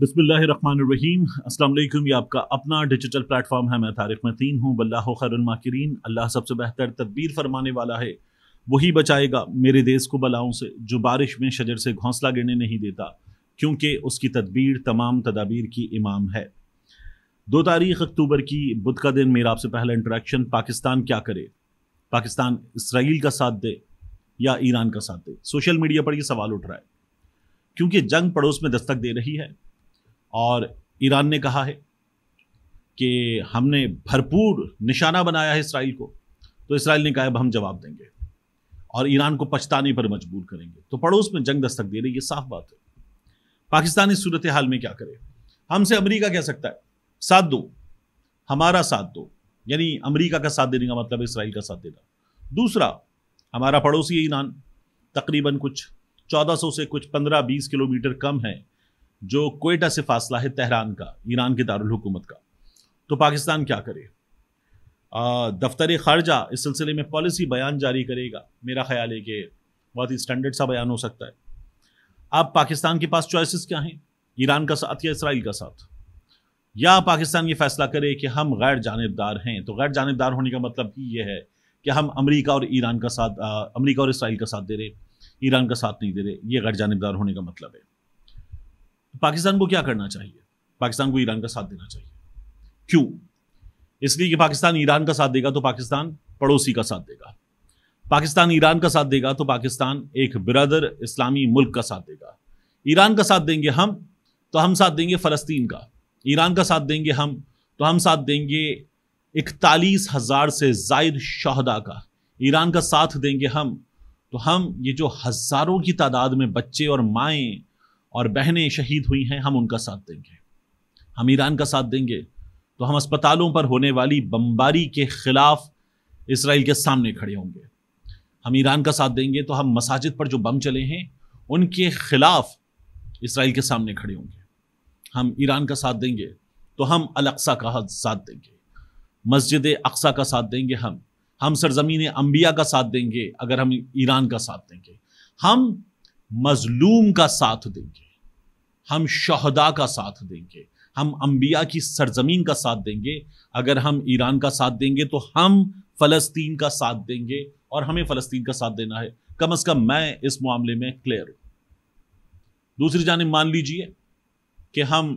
بسم اللہ الرحمن الرحیم السلام علیکم یہ آپ کا اپنا ڈیجیٹل پلیٹ فارم ہے میں طارق متین ہوں بلّہ خیر الماکرین اللہ سب سے بہتر تدبیر فرمانے والا ہے وہی بچائے گا میرے دیس کو بلاؤں سے جو بارش میں شجر سے گھونسلہ گرنے نہیں دیتا کیونکہ اس کی تدبیر تمام تدابیر کی امام ہے دو تاریخ اکتوبر کی بدھ کا دن میرا آپ سے پہلا انٹریکشن پاکستان کیا کرے پاکستان اسرائیل کا ساتھ دے یا ایران کا ساتھ دے سوشل میڈیا پر یہ سوال اٹھ رہا ہے کیونکہ جنگ پڑوس میں دستک دے رہی ہے اور ایران نے کہا ہے کہ ہم نے بھرپور نشانہ بنایا ہے اسرائیل کو تو اسرائیل نے کہا اب ہم جواب دیں گے اور ایران کو پچھتانے پر مجبور کریں گے تو پڑوس میں جنگ دستک دے رہی یہ صاف بات ہے پاکستانی صورت حال میں کیا کرے ہم سے امریکہ کہہ سکتا ہے ساتھ دو ہمارا ساتھ دو یعنی امریکہ کا ساتھ دینے کا مطلب اسرائیل کا ساتھ دینا دوسرا ہمارا پڑوسی ایران تقریباً کچھ چودہ سو سے کچھ پندرہ بیس کلو میٹر کم ہے جو کوئٹہ سے فاصلہ ہے تہران کا ایران کے دارالحکومت کا تو پاکستان کیا کرے دفتر خارجہ اس سلسلے میں پالیسی بیان جاری کرے گا میرا خیال ہے کہ بہت ہی اسٹینڈرڈ سا بیان ہو سکتا ہے اب پاکستان کے پاس چوائسیز کیا ہیں ایران کا ساتھ یا اسرائیل کا ساتھ یا پاکستان یہ فیصلہ کرے کہ ہم غیر جانبدار ہیں تو غیر جانبدار ہونے کا مطلب ہی یہ ہے کہ ہم امریکہ اور ایران کا ساتھ امریکہ اور اسرائیل کا ساتھ دے رہے ایران کا ساتھ نہیں دے رہے یہ غیر جانبدار ہونے کا مطلب ہے پاکستان کو کیا کرنا چاہیے پاکستان کو ایران کا ساتھ دینا چاہیے کیوں اس لیے کہ پاکستان ایران کا ساتھ دے گا تو پاکستان پڑوسی کا ساتھ دے گا پاکستان ایران کا ساتھ دے گا تو پاکستان ایک برادر اسلامی ملک کا ساتھ دے گا ایران کا ساتھ دیں گے ہم تو ہم ساتھ دیں گے فلسطین کا ایران کا ساتھ دیں گے ہم تو ہم ساتھ دیں گے اکتالیس ہزار سے زائد شہدا کا ایران کا ساتھ دیں گے ہم تو ہم یہ جو ہزاروں کی تعداد میں بچے اور مائیں اور بہنیں شہید ہوئی ہیں ہم ان کا ساتھ دیں گے ہم ایران کا ساتھ دیں گے تو ہم اسپتالوں پر ہونے والی بمباری کے خلاف اسرائیل کے سامنے کھڑے ہوں گے ہم ایران کا ساتھ دیں گے تو ہم مساجد پر جو بم چلے ہیں ان کے خلاف اسرائیل کے سامنے کھڑے ہوں گے ہم ایران کا ساتھ دیں گے تو ہم الاقسا کا ساتھ دیں گے مسجد اقسا کا ساتھ دیں گے ہم ہم سرزمین انبیاء کا ساتھ دیں گے اگر ہم ایران کا ساتھ دیں گے ہم مظلوم کا ساتھ دیں گے ہم شہدا کا ساتھ دیں گے ہم انبیاء کی سرزمین کا ساتھ دیں گے اگر ہم ایران کا ساتھ دیں گے تو ہم فلسطین کا ساتھ دیں گے اور ہمیں فلسطین کا ساتھ دینا ہے کم از کم میں اس معاملے میں کلیئر ہوں دوسری جانب مان لیجئے کہ ہم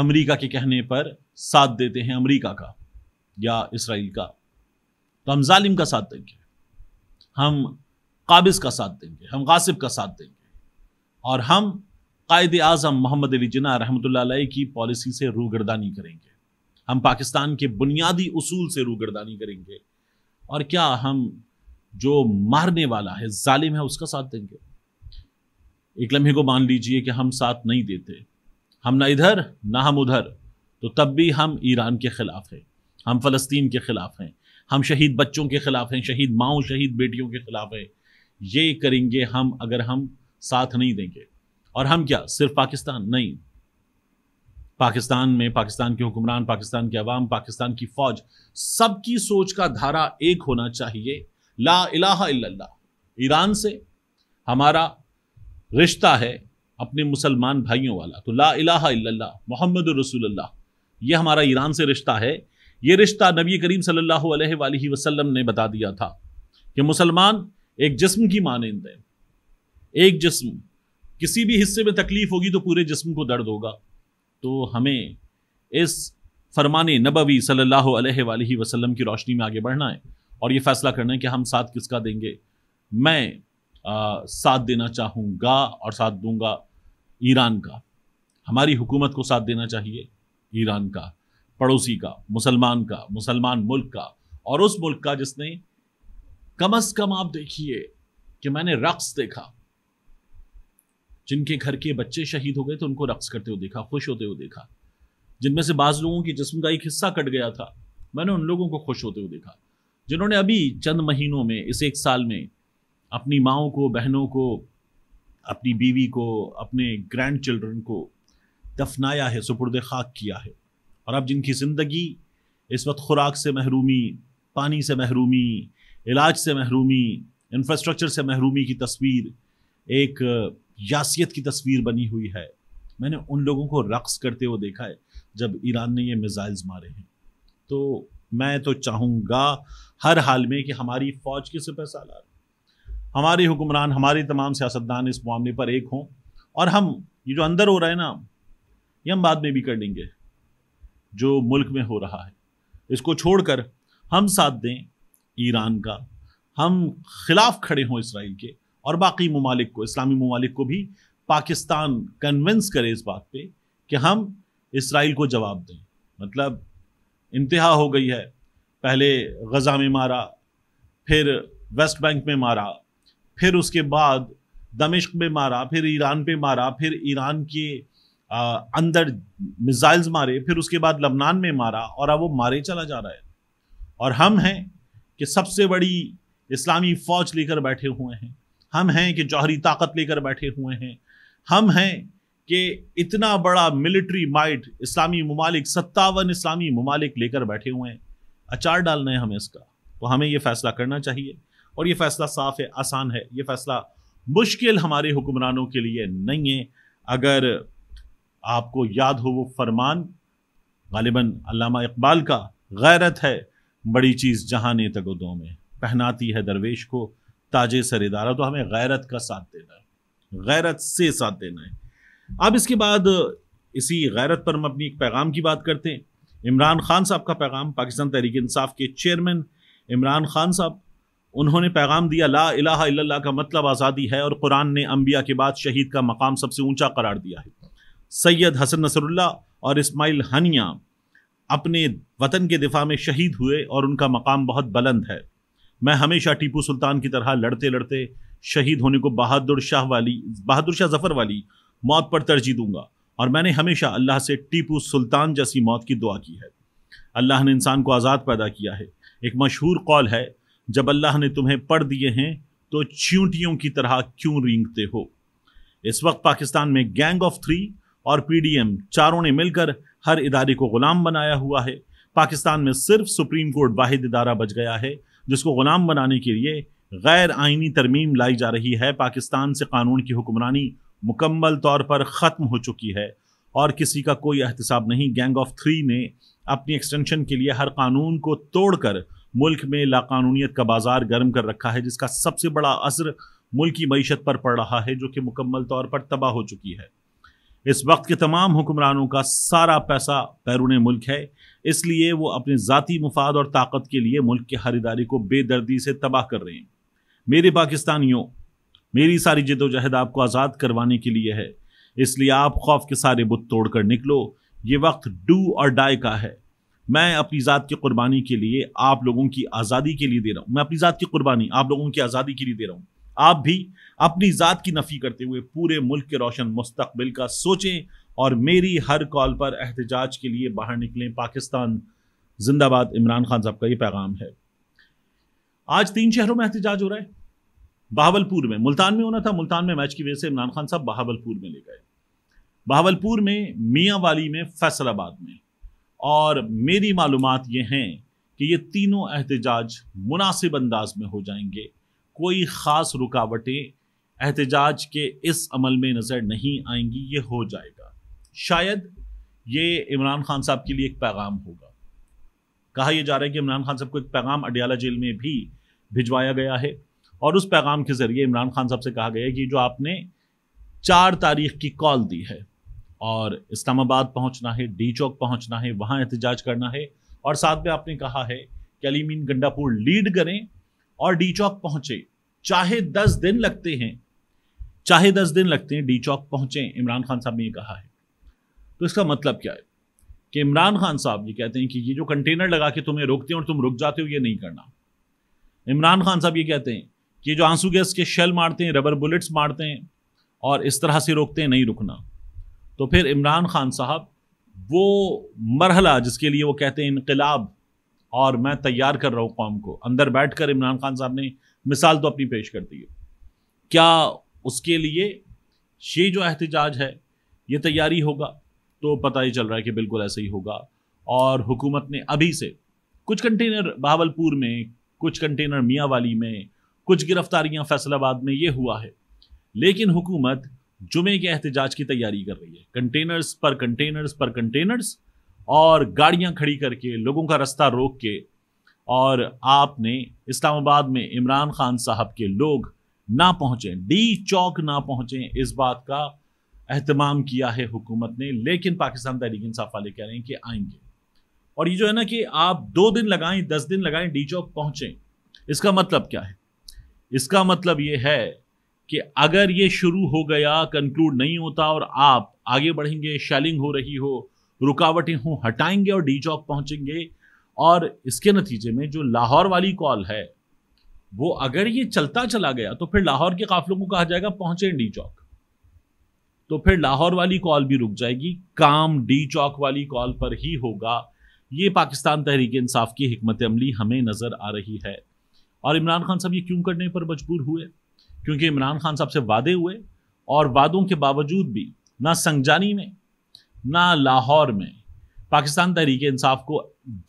امریکہ کے کہنے پر ساتھ دیتے ہیں امریکہ کا یا اسرائیل کا تو ہم ظالم کا ساتھ دیں گے ہم قابض کا ساتھ دیں گے ہم غاصب کا ساتھ دیں گے اور ہم قائد اعظم محمد علی جناح رحمۃ اللہ علیہ کی پالیسی سے روگردانی کریں گے ہم پاکستان کے بنیادی اصول سے روگردانی کریں گے اور کیا ہم جو مارنے والا ہے ظالم ہے اس کا ساتھ دیں گے ایک لمحے کو مان لیجئے کہ ہم ساتھ نہیں دیتے ہم نہ ادھر نہ ہم ادھر تو تب بھی ہم ایران کے خلاف ہیں ہم فلسطین کے خلاف ہیں ہم شہید بچوں کے خلاف ہیں شہید ماؤں شہید بیٹیوں کے خلاف ہیں یہ کریں گے ہم اگر ہم ساتھ نہیں دیں گے اور ہم کیا صرف پاکستان نہیں پاکستان میں پاکستان کے حکمران پاکستان کے عوام پاکستان کی فوج سب کی سوچ کا دھارا ایک ہونا چاہیے لا الہ الا اللہ ایران سے ہمارا رشتہ ہے اپنے مسلمان بھائیوں والا تو لا الہ الا اللہ محمد رسول اللہ یہ ہمارا ایران سے رشتہ ہے یہ رشتہ نبی کریم صلی اللہ علیہ وآلہ وسلم نے بتا دیا تھا کہ مسلمان ایک جسم کی مانند ہے ایک جسم کسی بھی حصے میں تکلیف ہوگی تو پورے جسم کو درد ہوگا تو ہمیں اس فرمان نبوی صلی اللہ علیہ وآلہ وسلم کی روشنی میں آگے بڑھنا ہے اور یہ فیصلہ کرنا ہے کہ ہم ساتھ کس کا دیں گے میں ساتھ دینا چاہوں گا اور ساتھ دوں گا ایران کا ہماری حکومت کو ساتھ دینا چاہیے ایران کا پڑوسی کا مسلمان کا مسلمان ملک کا اور اس ملک کا جس نے کم از کم آپ دیکھیے کہ میں نے رقص دیکھا جن کے گھر کے بچے شہید ہو گئے تھے تو ان کو رقص کرتے ہوئے دیکھا خوش ہوتے ہوئے دیکھا جن میں سے بعض لوگوں کی جسم کا ایک حصہ کٹ گیا تھا میں نے ان لوگوں کو خوش ہوتے ہوئے دیکھا جنہوں نے ابھی چند مہینوں میں اس ایک سال میں اپنی ماؤں کو بہنوں کو اپنی بیوی کو اپنے گرینڈ چلڈرن کو دفنایا ہے سپرد خاک کیا ہے اور اب جن کی زندگی اس وقت خوراک سے محرومی پانی سے محرومی علاج سے محرومی انفراسٹرکچر سے محرومی کی تصویر ایک یاسیت کی تصویر بنی ہوئی ہے میں نے ان لوگوں کو رقص کرتے ہوئے دیکھا ہے جب ایران نے یہ میزائلز مارے ہیں تو میں تو چاہوں گا ہر حال میں کہ ہماری فوج کے پیسہ لا ہمارے حکمران ہمارے تمام سیاستدان اس معاملے پر ایک ہوں اور ہم یہ جو اندر ہو رہا ہے نا یہ ہم بعد میں بھی کر لیں گے جو ملک میں ہو رہا ہے اس کو چھوڑ کر ہم ساتھ دیں ایران کا ہم خلاف کھڑے ہوں اسرائیل کے اور باقی ممالک کو اسلامی ممالک کو بھی پاکستان کنونس کرے اس بات پہ کہ ہم اسرائیل کو جواب دیں مطلب انتہا ہو گئی ہے پہلے غزہ میں مارا پھر ویسٹ بینک میں مارا پھر اس کے بعد دمشق میں مارا پھر ایران پہ مارا پھر ایران کے اندر میزائلز مارے پھر اس کے بعد لبنان میں مارا اور اب وہ مارے چلا جا رہا ہے اور ہم ہیں کہ سب سے بڑی اسلامی فوج لے کر بیٹھے ہوئے ہیں ہم ہیں کہ جوہری طاقت لے کر بیٹھے ہوئے ہیں ہم ہیں کہ اتنا بڑا ملٹری مائٹ اسلامی ممالک ستاون اسلامی ممالک لے کر بیٹھے ہوئے ہیں اچار ڈالنا ہے ہمیں اس کا تو ہمیں یہ فیصلہ کرنا چاہیے اور یہ فیصلہ صاف ہے آسان ہے یہ فیصلہ مشکل ہمارے حکمرانوں کے لیے نہیں ہے اگر آپ کو یاد ہو وہ فرمان غالباً علامہ اقبال کا غیرت ہے بڑی چیز جہاں تگودوں میں پہناتی ہے درویش کو تاج سر ادارہ تو ہمیں غیرت کا ساتھ دینا ہے غیرت سے ساتھ دینا ہے اب اس کے بعد اسی غیرت پر ہم اپنی ایک پیغام کی بات کرتے ہیں عمران خان صاحب کا پیغام پاکستان تحریک انصاف کے چیئرمین عمران خان صاحب انہوں نے پیغام دیا لا الہ الا اللہ کا مطلب آزادی ہے اور قرآن نے انبیاء کے بعد شہید کا مقام سب سے اونچا قرار دیا ہے سید حسن نصر اللہ اور اسماعیل ہنیا اپنے وطن کے دفاع میں شہید ہوئے اور ان کا مقام بہت بلند ہے میں ہمیشہ ٹیپو سلطان کی طرح لڑتے لڑتے شہید ہونے کو بہادر شاہ والی بہادر شاہ ظفر والی موت پر ترجیح دوں گا اور میں نے ہمیشہ اللہ سے ٹیپو سلطان جیسی موت کی دعا کی ہے اللہ نے انسان کو آزاد پیدا کیا ہے ایک مشہور قول ہے جب اللہ نے تمہیں پڑھ دیے ہیں تو چیونٹیوں کی طرح کیوں رینگتے ہو اس وقت پاکستان میں گینگ آف تھری اور پی ڈی ایم چاروں نے مل کر ہر ادارے کو غلام بنایا ہوا ہے پاکستان میں صرف سپریم کورٹ واحد ادارہ بچ گیا ہے جس کو غلام بنانے کے لیے غیر آئینی ترمیم لائی جا رہی ہے پاکستان سے قانون کی حکمرانی مکمل طور پر ختم ہو چکی ہے اور کسی کا کوئی احتساب نہیں گینگ آف تھری نے اپنی ایکسٹینشن کے لیے ہر قانون کو توڑ کر ملک میں لاقانونیت کا بازار گرم کر رکھا ہے جس کا سب سے بڑا اثر ملکی معیشت پر پڑ رہا ہے جو کہ مکمل طور پر تباہ ہو چکی ہے اس وقت کے تمام حکمرانوں کا سارا پیسہ بیرون ملک ہے اس لیے وہ اپنے ذاتی مفاد اور طاقت کے لیے ملک کے ہر اداری کو بے دردی سے تباہ کر رہے ہیں میرے پاکستانیوں میری ساری جد و جہد آپ کو آزاد کروانے کے لیے ہے اس لیے آپ خوف کے سارے بت توڑ کر نکلو یہ وقت ڈو اور ڈائی کا ہے میں اپنی ذات کی قربانی کے لیے آپ لوگوں کی آزادی کے لیے دے رہا ہوں میں اپنی ذات کی قربانی آپ لوگوں کی آزادی کے لیے دے رہا ہوں آپ بھی اپنی ذات کی نفی کرتے ہوئے پورے ملک کے روشن مستقبل کا سوچیں اور میری ہر کال پر احتجاج کے لیے باہر نکلیں پاکستان زندہ باد عمران خان صاحب کا یہ پیغام ہے آج تین شہروں میں احتجاج ہو رہا ہے بہاول پور میں ملتان میں ہونا تھا ملتان میں میچ کی وجہ سے عمران خان صاحب بہاول پور میں لے گئے بہاول پور میں میاں والی میں فیصل آباد میں اور میری معلومات یہ ہیں کہ یہ تینوں احتجاج مناسب انداز میں ہو جائیں گے کوئی خاص رکاوٹیں احتجاج کے اس عمل میں نظر نہیں آئیں گی یہ ہو جائے گا شاید یہ عمران خان صاحب کے لیے ایک پیغام ہوگا کہا یہ جا رہا ہے کہ عمران خان صاحب کو ایک پیغام اڈیالہ جیل میں بھی بھجوایا گیا ہے اور اس پیغام کے ذریعے عمران خان صاحب سے کہا گیا ہے کہ جو آپ نے چار تاریخ کی کال دی ہے اور اسلام آباد پہنچنا ہے ڈی چوک پہنچنا ہے وہاں احتجاج کرنا ہے اور ساتھ میں آپ نے کہا ہے کہ علی گنڈا گنڈاپور لیڈ کریں اور ڈی چوک پہنچے چاہے دس دن لگتے ہیں چاہے دس دن لگتے ہیں ڈی چوک پہنچیں عمران خان صاحب نے یہ کہا ہے تو اس کا مطلب کیا ہے کہ عمران خان صاحب یہ کہتے ہیں کہ یہ جو کنٹینر لگا کے تمہیں روکتے ہیں اور تم رک جاتے ہو یہ نہیں کرنا عمران خان صاحب یہ کہتے ہیں کہ جو آنسو گیس کے شیل مارتے ہیں ربر بلٹس مارتے ہیں اور اس طرح سے روکتے ہیں نہیں رکنا تو پھر عمران خان صاحب وہ مرحلہ جس کے لیے وہ کہتے ہیں انقلاب اور میں تیار کر رہا ہوں قوم کو اندر بیٹھ کر عمران خان صاحب نے مثال تو اپنی پیش کرتی ہے کیا اس کے لیے یہ جو احتجاج ہے یہ تیاری ہوگا تو پتہ ہی چل رہا ہے کہ بالکل ایسا ہی ہوگا اور حکومت نے ابھی سے کچھ کنٹینر بہاول پور میں کچھ کنٹینر میاں والی میں کچھ گرفتاریاں فیصل آباد میں یہ ہوا ہے لیکن حکومت جمعے کے احتجاج کی تیاری کر رہی ہے کنٹینرز پر کنٹینرز پر کنٹینرز اور گاڑیاں کھڑی کر کے لوگوں کا رستہ روک کے اور آپ نے اسلام آباد میں عمران خان صاحب کے لوگ نہ پہنچیں ڈی چوک نہ پہنچیں اس بات کا اہتمام کیا ہے حکومت نے لیکن پاکستان تحریک انصاف والے کہہ رہے ہیں کہ آئیں گے اور یہ جو ہے نا کہ آپ دو دن لگائیں دس دن لگائیں ڈی چوک پہنچیں اس کا مطلب کیا ہے اس کا مطلب یہ ہے کہ اگر یہ شروع ہو گیا کنکلوڈ نہیں ہوتا اور آپ آگے بڑھیں گے شیلنگ ہو رہی ہو رکاوٹیں ہوں ہٹائیں گے اور ڈی چوک پہنچیں گے اور اس کے نتیجے میں جو لاہور والی کال ہے وہ اگر یہ چلتا چلا گیا تو پھر لاہور کے قافلوں کو کہا جائے گا پہنچے ڈی چوک تو پھر لاہور والی کال بھی رک جائے گی کام ڈی چوک والی کال پر ہی ہوگا یہ پاکستان تحریک انصاف کی حکمت عملی ہمیں نظر آ رہی ہے اور عمران خان صاحب یہ کیوں کرنے پر مجبور ہوئے کیونکہ عمران خان صاحب سے وعدے ہوئے اور وعدوں کے باوجود بھی نہ سنگجانی میں نہ لاہور میں پاکستان تحریک انصاف کو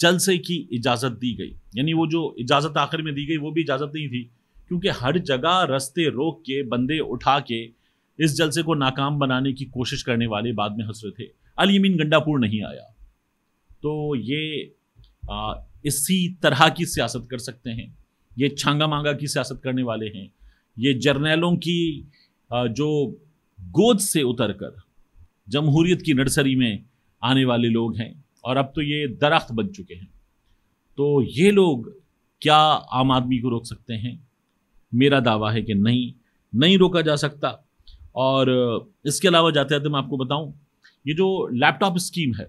جلسے کی اجازت دی گئی یعنی وہ جو اجازت آخر میں دی گئی وہ بھی اجازت نہیں تھی کیونکہ ہر جگہ رستے روک کے بندے اٹھا کے اس جلسے کو ناکام بنانے کی کوشش کرنے والے بعد میں حسرے تھے علیمین گنڈا پور نہیں آیا تو یہ اسی طرح کی سیاست کر سکتے ہیں یہ چھانگا مانگا کی سیاست کرنے والے ہیں یہ جرنیلوں کی جو گود سے اتر کر جمہوریت کی نرسری میں آنے والے لوگ ہیں اور اب تو یہ درخت بن چکے ہیں تو یہ لوگ کیا عام آدمی کو روک سکتے ہیں میرا دعویٰ ہے کہ نہیں نہیں روکا جا سکتا اور اس کے علاوہ جاتے جاتے میں آپ کو بتاؤں یہ جو لیپ ٹاپ اسکیم ہے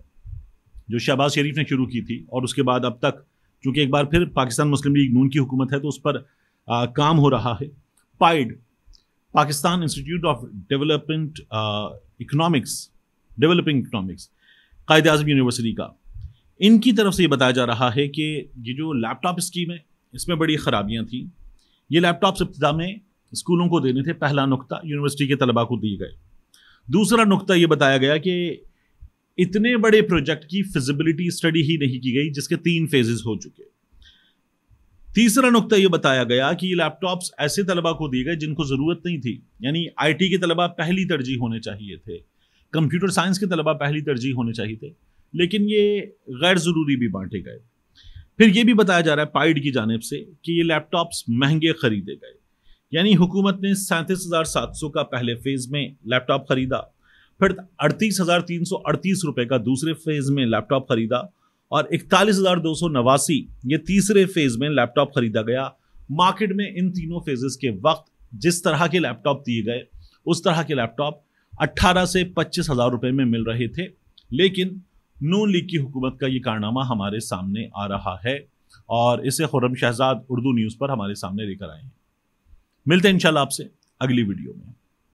جو شہباز شریف نے شروع کی تھی اور اس کے بعد اب تک چونکہ ایک بار پھر پاکستان مسلم لیگ نون کی حکومت ہے تو اس پر کام ہو رہا ہے PIDE Pakistan Institute of Development Economics developing economics Quaid Azam university کا ان کی طرف سے یہ بتایا جا رہا ہے کہ یہ جو لیپ ٹاپ اسکیم ہے اس میں بڑی خرابیاں تھیں یہ لیپ ٹاپس ابتدا میں اسکولوں کو دینے تھے پہلا نقطہ یونیورسٹی کے طلباء کو دیے گئے دوسرا نقطہ یہ بتایا گیا کہ اتنے بڑے پروجیکٹ کی فزبلٹی اسٹڈی ہی نہیں کی گئی جس کے تین فیزز ہو چکے تیسرا نقطہ یہ بتایا گیا کہ یہ لیپ ٹاپس ایسے طلبا کو دیے گئے جن کو ضرورت نہیں تھی یعنی آئی ٹی کے طلبا پہلی ترجیح ہونے چاہیے تھے کمپیوٹر سائنس کے طلباء پہلی ترجیح ہونے چاہیے تھے لیکن یہ غیر ضروری بھی بانٹے گئے پھر یہ بھی بتایا جا رہا ہے پائڈ کی جانب سے کہ یہ لیپ ٹاپس مہنگے خریدے گئے یعنی حکومت نے سینتیس ہزار سات سو کا پہلے فیز میں لیپ ٹاپ خریدا پھر اڑتیس ہزار تین سو اڑتیس روپئے کا دوسرے فیز میں لیپ ٹاپ خریدا اور اکتالیس ہزار دو سو نواسی یہ تیسرے فیز میں لیپ ٹاپ خریدا گیا مارکیٹ میں ان تینوں فیزز کے وقت جس طرح کے لیپ ٹاپ دیے گئے اس طرح کے لیپ ٹاپ اٹھارہ سے پچیس ہزار روپے میں مل رہے تھے لیکن نون لیگ کی حکومت کا یہ کارنامہ ہمارے سامنے آ رہا ہے اور اسے خرم شہزاد اردو نیوز پر ہمارے سامنے لے کر آئے ہیں ملتے ہیں انشاءاللہ آپ سے اگلی ویڈیو میں